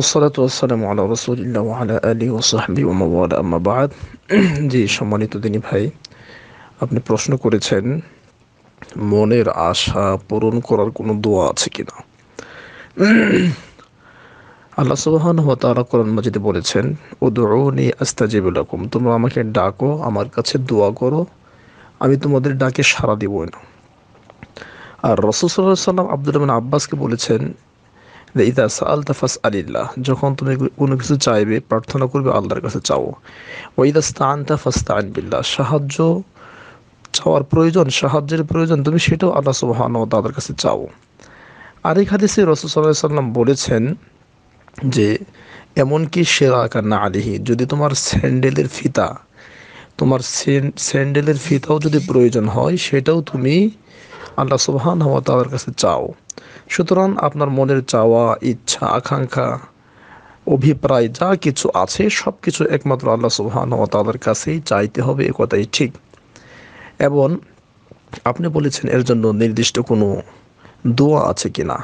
ওসলাত ওসালাম আল্লাহ রসুলিল্লাহ আলা আলী ওসাহাবি ওমাবাদ আম্মাবাদ জি সম্মানিত দিনী ভাই আপনি প্রশ্ন করেছেন মনের আশা পূরণ করার কোনো দোয়া আছে কি না আল্লাহ সুবাহান আলা কোরআন মাজিদে বলেছেন ও দৌড়ি আস্তাজিবুল আকুম তোমরা আমাকে ডাকো আমার কাছে দোয়া করো আমি তোমাদের ডাকে সাড়া দিব না আর রসুল সাল্লাহ সাল্লাম আব্দুল রহমান আব্বাসকে বলেছেন ইদা সালতা ফাস আলিল্লাহ যখন তুমি কোনো কিছু চাইবে প্রার্থনা করবে আল্লাহর কাছে চাও ও ইদা স্তানতা ফাস্তান বিল্লাহ সাহায্য চাওয়ার প্রয়োজন সাহায্যের প্রয়োজন তুমি সেটাও আল্লাহ সুহান ও তাদের কাছে চাও আরেক হাদিসে রসুল সাল্লাম বলেছেন যে এমনকি সেরা কান্না আলিহি যদি তোমার স্যান্ডেলের ফিতা তোমার স্যান্ডেলের ফিতাও যদি প্রয়োজন হয় সেটাও তুমি আল্লাহ সুবহান হওয়া তাদের কাছে চাও সুতরাং আপনার মনের চাওয়া ইচ্ছা আকাঙ্ক্ষা অভিপ্রায় যা কিছু আছে সব কিছু একমাত্র আল্লাহ সুবহান হওয়া তাদের কাছেই চাইতে হবে এ কথাই ঠিক এবং আপনি বলেছেন এর জন্য নির্দিষ্ট কোনো দোয়া আছে কি না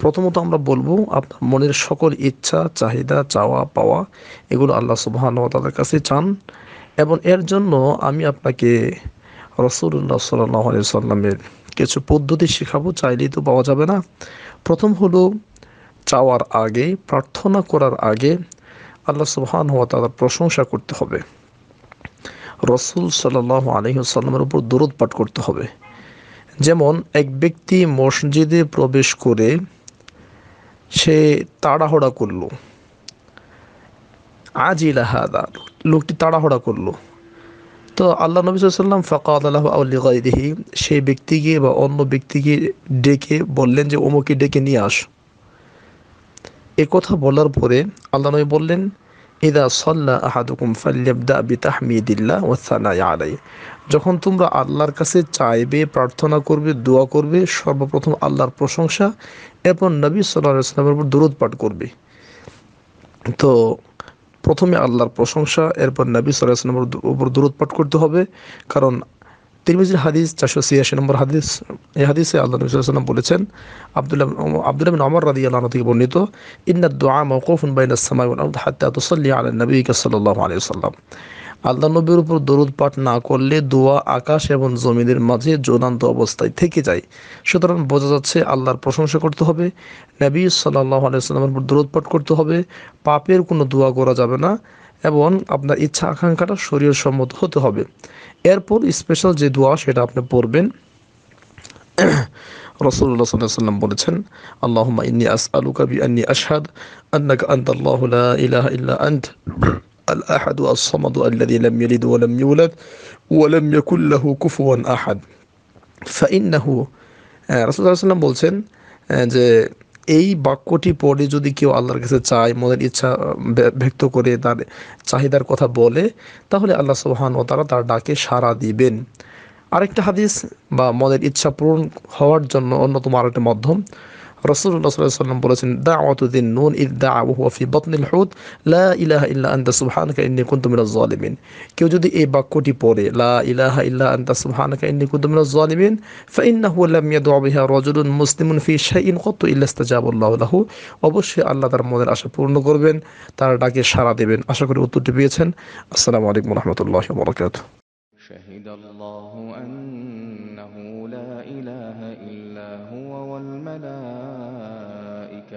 প্রথমত আমরা বলবো আপনার মনের সকল ইচ্ছা চাহিদা চাওয়া পাওয়া এগুলো আল্লাহ সুবহান হওয়া তাদের কাছে চান এবং এর জন্য আমি আপনাকে রসুল্লাহ সাল্লাহ আলি সাল্লামের কিছু পদ্ধতি শেখাবো চাইলেই তো পাওয়া যাবে না প্রথম হলো চাওয়ার আগে প্রার্থনা করার আগে আল্লাহ সুবহান হওয়া তাদের প্রশংসা করতে হবে রসুল সাল্লাহ আলহিহসাল্লামের উপর দূরত পাঠ করতে হবে যেমন এক ব্যক্তি মসজিদে প্রবেশ করে সে তাড়াহড়া করলো ইলাহাদা লোকটি তাড়াহড়া করলো তো আল্লাহ নবী সাল্লাম ফকাত আল্লাহ আউলিগাইদিহি সেই ব্যক্তিকে বা অন্য ব্যক্তিকে ডেকে বললেন যে অমুকে ডেকে নিয়ে আস এ কথা বলার পরে আল্লাহ নবী বললেন ইদা সল্লা আহাদুকুম ফাল্লিবদা বি তাহমিদিল্লাহ ও সানাই আলাই যখন তোমরা আল্লাহর কাছে চাইবে প্রার্থনা করবে দোয়া করবে সর্বপ্রথম আল্লাহর প্রশংসা এরপর নবী সাল্লাহ সাল্লামের উপর দূরত পাঠ করবে তো প্রথমে আল্লাহর প্রশংসা এরপর নবী সাল্লাহামের উপর দূরত পাঠ করতে হবে কারণ তিরমিজির হাদিস চারশো ছিয়াশি নম্বর হাদিস এই হাদিসে আল্লাহ নবী সাল্লাম বলেছেন আবদুল্লাহ আবদুল্লাহ অমর রাদি আল্লাহ থেকে বর্ণিত ইন্না দোয়া মৌকুফুন বাইনাস হাত্তা তুসল্লি নবী সাল্লাহ আলিয়া সাল্লাম আল্লাহ নবীর উপর দরুদ পাঠ না করলে দোয়া আকাশ এবং জমিনের মাঝে জোরান্ত অবস্থায় থেকে যায় সুতরাং বোঝা যাচ্ছে আল্লাহর প্রশংসা করতে হবে নবী সাল্লাহ আলাইসাল্লামের উপর দরুদ পাঠ করতে হবে পাপের কোনো দোয়া করা যাবে না এবং আপনার ইচ্ছা আকাঙ্ক্ষাটা শরীর সম্মত হতে হবে এরপর স্পেশাল যে দোয়া সেটা আপনি পড়বেন রসুল্লাহ সাল্লাম বলেছেন আল্লাহ ইন্নি আস আলুকা বি আল্লাহ ইলাহা ইল্লা الأحد الصمد الذي لم يلد ولم يولد ولم يكن له كفوا أحد فإنه رسول الله সাল্লাম বলছেন যে এই বাক্যটি পড়ে যদি কেউ আল্লাহর কাছে চায় মনের ইচ্ছা ব্যক্ত করে তার চাহিদার কথা বলে তাহলে আল্লাহ সোহান ও তারা তার ডাকে সাড়া দিবেন আরেকটা হাদিস বা মনের ইচ্ছা পূরণ হওয়ার জন্য অন্যতম আরেকটা মাধ্যম রসুল্লাহ সাল্লাম বলেছেন দা অতদিন নুন ইদ দা ফি বতনিল হুদ লা ইলাহা ইল্লা আন্তা সুবহানাকা ইন্নী কুনতু মিনাজ জালিমিন কেউ যদি এই বাক্যটি পড়ে লা ইলাহা ইল্লা আন্তা সুবহানাকা ইন্নী কুনতু মিনাজ জালিমিন ফাইন্নাহু লাম ইয়াদউ বিহা রাজুলুন মুসলিমুন ফি শাইইন কত ইল্লা ইস্তাজাবাল্লাহু লাহু অবশ্যই আল্লাহ তার মনের আশা পূর্ণ করবেন তার ডাকে সাড়া দেবেন আশা করি উত্তরটি পেয়েছেন আসসালামু আলাইকুম ওয়া রাহমাতুল্লাহি ওয়া বারাকাতুহু শাহিদাল্লাহু আন